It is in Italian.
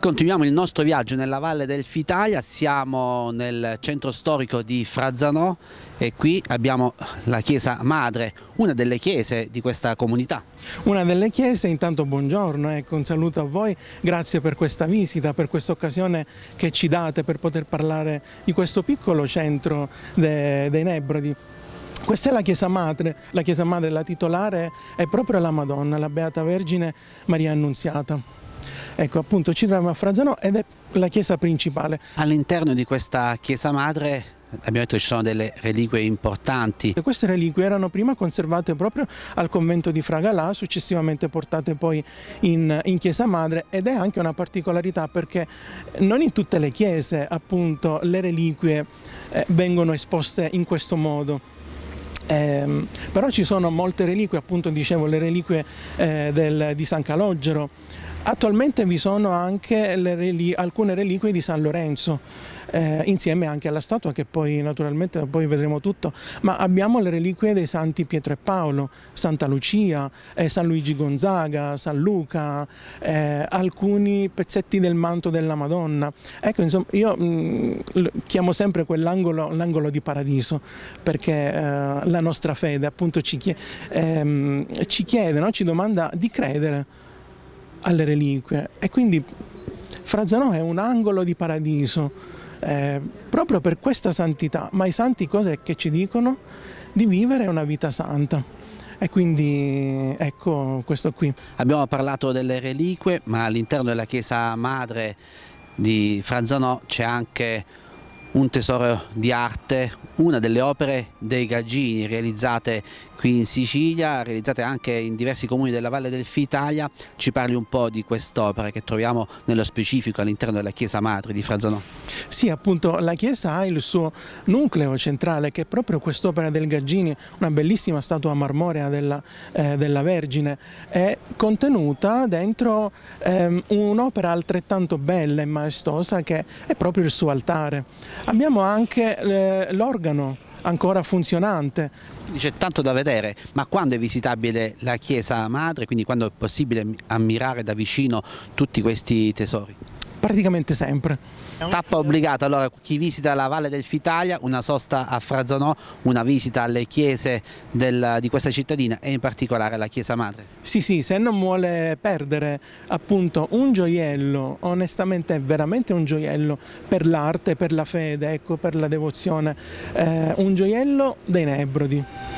continuiamo il nostro viaggio nella Valle del Fitaia, siamo nel centro storico di Frazzanò e qui abbiamo la chiesa madre, una delle chiese di questa comunità. Una delle chiese, intanto buongiorno, ecco un saluto a voi, grazie per questa visita, per questa occasione che ci date per poter parlare di questo piccolo centro de, dei Nebrodi. Questa è la Chiesa Madre, la Chiesa Madre, la titolare è proprio la Madonna, la Beata Vergine Maria Annunziata. Ecco appunto ci troviamo a Frazzanò ed è la chiesa principale. All'interno di questa chiesa madre abbiamo detto che ci sono delle reliquie importanti. E queste reliquie erano prima conservate proprio al convento di Fragalà, successivamente portate poi in, in, chiesa madre ed è anche una particolarità perché non in tutte le chiese appunto le reliquie eh, vengono esposte in questo modo. Eh, però ci sono molte reliquie, appunto dicevo le reliquie eh, del, di San Calogero, Attualmente vi sono anche reliquie, alcune reliquie di San Lorenzo, eh, insieme anche alla statua che poi naturalmente poi vedremo tutto, ma abbiamo le reliquie dei santi Pietro e Paolo, Santa Lucia, eh, San Luigi Gonzaga, San Luca, eh, alcuni pezzetti del manto della Madonna. Ecco, insomma, io mh, mm, chiamo sempre quell'angolo l'angolo di paradiso, perché eh, la nostra fede appunto ci, chiede, ehm, ci chiede no? ci domanda di credere alle reliquie e quindi Frazanò è un angolo di paradiso eh, proprio per questa santità, ma i santi cos'è che ci dicono? Di vivere una vita santa. E quindi ecco questo qui. Abbiamo parlato delle reliquie, ma all'interno della chiesa madre di Franzanò c'è anche un tesoro di arte, una delle opere dei Gaggini realizzate qui in Sicilia, realizzate anche in diversi comuni della Valle del Fitalia. Ci parli un po' di quest'opera che troviamo nello specifico all'interno della chiesa madre di Frazanò. Sì, appunto la chiesa ha il suo nucleo centrale che è proprio quest'opera del Gaggini, una bellissima statua marmorea della, eh, della Vergine, è contenuta dentro eh, un'opera altrettanto bella e maestosa che è proprio il suo altare. Abbiamo anche eh, l'organo ancora funzionante. C'è tanto da vedere, ma quando è visitabile la chiesa madre, quindi quando è possibile ammirare da vicino tutti questi tesori? praticamente sempre. Tappa obbligata, allora chi visita la Valle del Fitalia, una sosta a Frazzanò, una visita alle chiese del, di questa cittadina e in particolare alla chiesa madre. Sì sì, se non vuole perdere appunto un gioiello, onestamente è veramente un gioiello per l'arte, per la fede, ecco, per la devozione, eh, un gioiello dei Nebrodi.